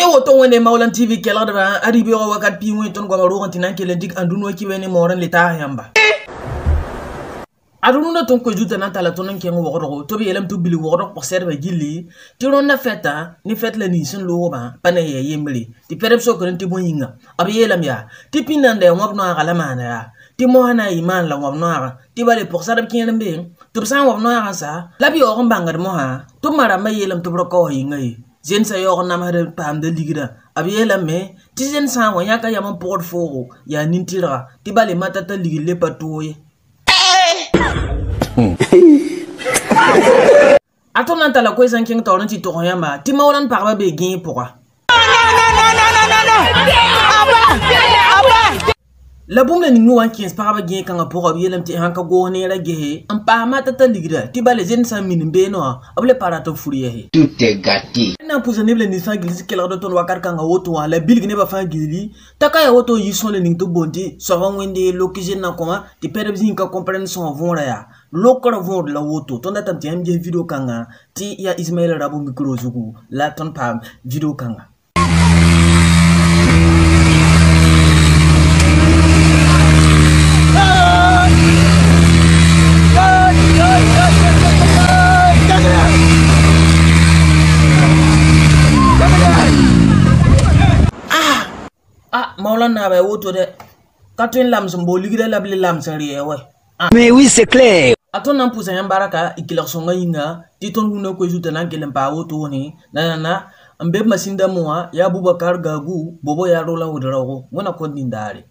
ne woto wene maulan tv kelgdba ad wakat pi wẽ tõnd goama roog tɩ na n kell n dɩk ãn dũni wa kibe ne maoor n le taas ad rũndã tõnd koe zuta na n tala tõnd n kẽng wogdgo tɩ b yeelame tɩ b bilg wogdg pʋgsɛdbã gilli tɩ rõndã fɛtã ne fɛt la nins n loogmã pa na n yaa yembre tɩ pɛdb sokr n tɩ bõe yĩnga ya wãb noaga la maanda yaa tɩ mosa na n yɩ maan la wãb noaga tɩ bale pʋgsd b kẽer n be tɩ b sã n wãb noagã sa la b yaoog n bãngd mosã tɩ b ma rãmbã yeelame tɩ b ra Jen sa yor nanman de pam de ligi dan, avyeye la me, ti jen san wanyaka yaman port foro, ya ninti dra, ti bali matata ligi le patouye. Hmm. Aton nan tala kwe zankyen ta wane ti toron yama, ti mounan parwa be genye pouwa. Non, non, non, ah, labum la ning nu wan kẽes pagba gẽ kãngã pʋga b yeelame tɩ sãn ka goos neerã gese n paasma t'a ta ligra tɩ bala zẽnd sã n min beene wã b le pa rat n fur yɛse na n pʋsa neb la nins fãa gilsi kelgd tõnd wakat kãngã woto wã la bilg nebã fãa gilli t'a ka yaa woto n yi sõl ning tɩ boond tɩ soaba wẽnde loki zẽnnã kõma tɩ pɛdb zĩig ka kõmprend sõa võorã yaa lokr võord la woto tõnd datame tɩ yãmb ges video kãngã tɩ yaa ismaɛl ra bõ micro zugu la tõnd paam video kãngã Ah, maola na ba woto de. Katun lams mboli gida labli lams riye we. Ah. Mais oui, c'est clair. Aton nan pousa yan baraka ikilar songa yinga ti ton wuna ko juta nan kelen pa woto woni. Na na na mbe masinda mwa ya Abubakar Gagu bobo ya rola wudirago. Wona ko dindare.